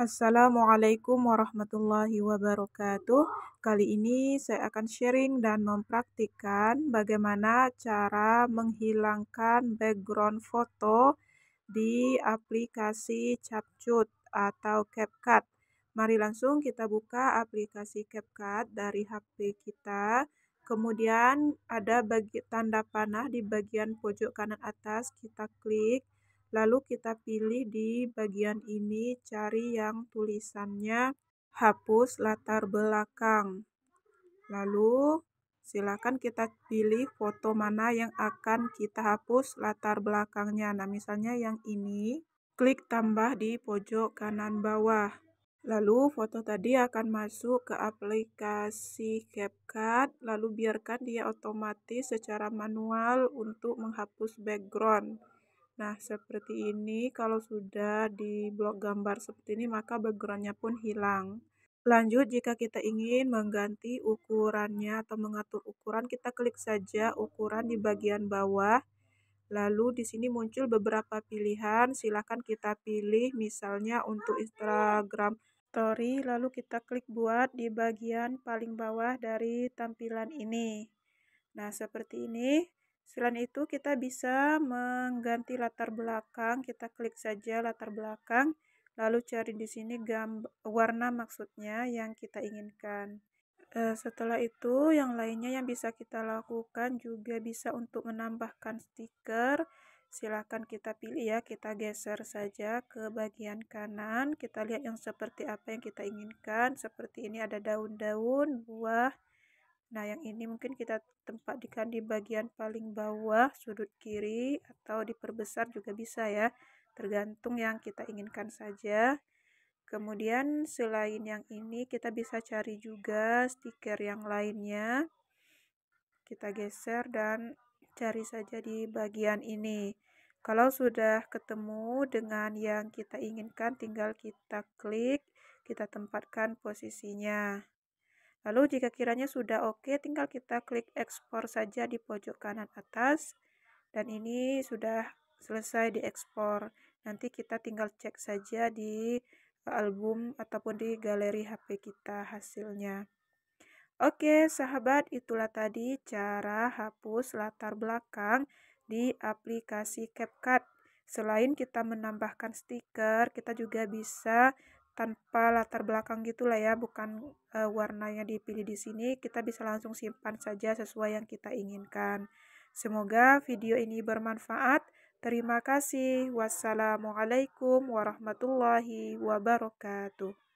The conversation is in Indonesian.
Assalamualaikum warahmatullahi wabarakatuh. Kali ini saya akan sharing dan mempraktikkan bagaimana cara menghilangkan background foto di aplikasi CapCut atau CapCut. Mari langsung kita buka aplikasi CapCut dari HP kita. Kemudian ada bagi tanda panah di bagian pojok kanan atas, kita klik. Lalu kita pilih di bagian ini cari yang tulisannya hapus latar belakang. Lalu silakan kita pilih foto mana yang akan kita hapus latar belakangnya. Nah, misalnya yang ini, klik tambah di pojok kanan bawah. Lalu foto tadi akan masuk ke aplikasi CapCut, lalu biarkan dia otomatis secara manual untuk menghapus background. Nah, seperti ini kalau sudah di blok gambar seperti ini maka backgroundnya pun hilang. Lanjut, jika kita ingin mengganti ukurannya atau mengatur ukuran, kita klik saja ukuran di bagian bawah. Lalu di sini muncul beberapa pilihan, silahkan kita pilih misalnya untuk Instagram story, lalu kita klik buat di bagian paling bawah dari tampilan ini. Nah, seperti ini. Selain itu, kita bisa mengganti latar belakang. Kita klik saja latar belakang, lalu cari di sini gambar, warna maksudnya yang kita inginkan. Eh, setelah itu, yang lainnya yang bisa kita lakukan juga bisa untuk menambahkan stiker. Silahkan kita pilih ya, kita geser saja ke bagian kanan. Kita lihat yang seperti apa yang kita inginkan. Seperti ini ada daun-daun, buah, Nah, yang ini mungkin kita tempatkan di bagian paling bawah sudut kiri atau diperbesar juga bisa ya, tergantung yang kita inginkan saja. Kemudian selain yang ini kita bisa cari juga stiker yang lainnya. Kita geser dan cari saja di bagian ini. Kalau sudah ketemu dengan yang kita inginkan tinggal kita klik, kita tempatkan posisinya. Lalu jika kiranya sudah oke, okay, tinggal kita klik ekspor saja di pojok kanan atas. Dan ini sudah selesai diekspor. Nanti kita tinggal cek saja di eh, album ataupun di galeri HP kita hasilnya. Oke, sahabat, itulah tadi cara hapus latar belakang di aplikasi CapCut. Selain kita menambahkan stiker, kita juga bisa tanpa latar belakang gitulah ya, bukan e, warnanya dipilih di sini, kita bisa langsung simpan saja sesuai yang kita inginkan. Semoga video ini bermanfaat. Terima kasih. Wassalamualaikum warahmatullahi wabarakatuh.